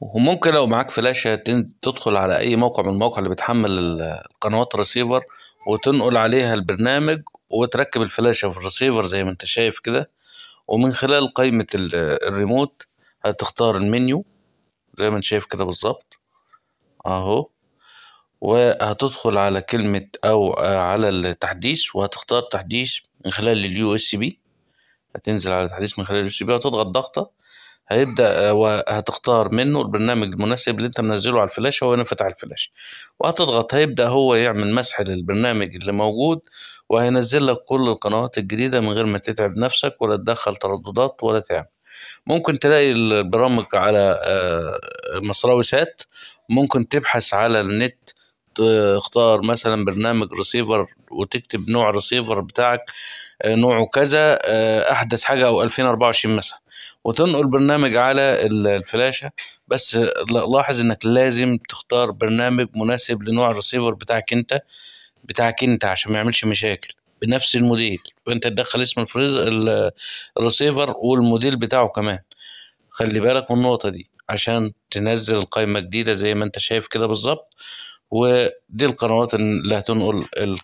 وممكن لو معاك فلاشة تدخل على أي موقع من المواقع اللي بتحمل القنوات الرسيفر وتنقل عليها البرنامج وتركب الفلاشة في الرسيفر زي ما انت شايف كده ومن خلال قائمة الريموت هتختار المنيو زي ما انت شايف كده بالظبط اهو وهتدخل على كلمة أو آه، على التحديث وهتختار تحديث من خلال اليو اس بي هتنزل على تحديث من خلال اليو اس بي هتضغط ضغطة هيبدا آه، وهتختار منه البرنامج المناسب اللي انت منزله على الفلاشه وهو هنا فتح الفلاشه وهتضغط هيبدا هو يعمل مسح للبرنامج اللي موجود وهينزل لك كل القنوات الجديده من غير ما تتعب نفسك ولا تدخل ترددات ولا تعب ممكن تلاقي البرامج على آه، مصراوي سات ممكن تبحث على النت تختار مثلا برنامج ريسيفر وتكتب نوع الريسيفر بتاعك آه، نوعه كذا آه، احدث حاجه او 2024 مثلا وتنقل برنامج على الفلاشه بس لاحظ انك لازم تختار برنامج مناسب لنوع الريسيفر بتاعك انت بتاعك انت عشان ما يعملش مشاكل بنفس الموديل وانت تدخل اسم الفريز الريسيفر والموديل بتاعه كمان خلي بالك من النقطه دي عشان تنزل القائمه جديده زي ما انت شايف كده بالظبط ودي القنوات اللي هتنقل